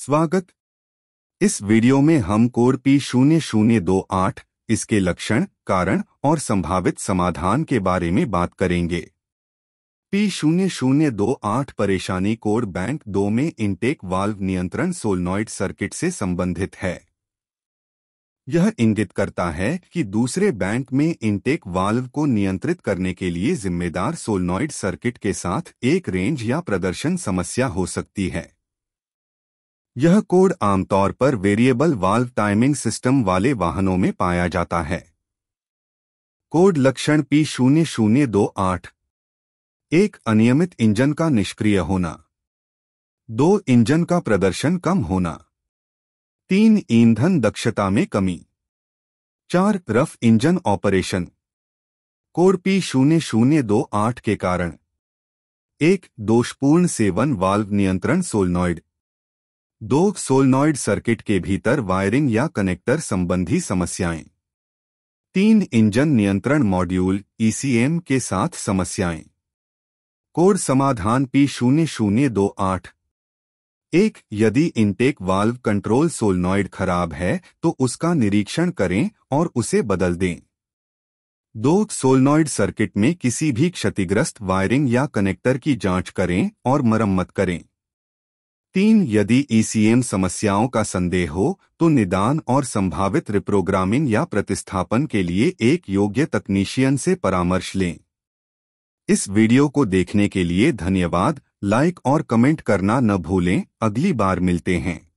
स्वागत इस वीडियो में हम कोर पी शून्य शून्य दो आठ इसके लक्षण कारण और संभावित समाधान के बारे में बात करेंगे पी शून्य शून्य दो आठ परेशानी कोड बैंक दो में इंटेक वाल्व नियंत्रण सोलनॉइड सर्किट से संबंधित है यह इंगित करता है कि दूसरे बैंक में इंटेक वाल्व को नियंत्रित करने के लिए जिम्मेदार सोलनॉइड सर्किट के साथ एक रेंज या प्रदर्शन समस्या हो सकती है यह कोड आमतौर पर वेरिएबल वाल्व टाइमिंग सिस्टम वाले वाहनों में पाया जाता है कोड लक्षण पी शून्य शून्य दो आठ एक अनियमित इंजन का निष्क्रिय होना दो इंजन का प्रदर्शन कम होना तीन ईंधन दक्षता में कमी चार rough engine operation code P शून्य शून्य दो आठ के कारण एक दोषपूर्ण सेवन वाल्व नियंत्रण सोलनॉइड दो सोलनॉइड सर्किट के भीतर वायरिंग या कनेक्टर संबंधी समस्याएं तीन इंजन नियंत्रण मॉड्यूल ईसीएम के साथ समस्याएं कोड समाधान पी शून्य शून्य दो आठ एक यदि इनटेक वाल्व कंट्रोल सोलनॉइड खराब है तो उसका निरीक्षण करें और उसे बदल दें दो सोलनॉइड सर्किट में किसी भी क्षतिग्रस्त वायरिंग या कनेक्टर की जांच करें और मरम्मत करें तीन यदि ईसीएम e समस्याओं का संदेह हो तो निदान और संभावित रिप्रोग्रामिंग या प्रतिस्थापन के लिए एक योग्य तकनीशियन से परामर्श लें इस वीडियो को देखने के लिए धन्यवाद लाइक और कमेंट करना न भूलें अगली बार मिलते हैं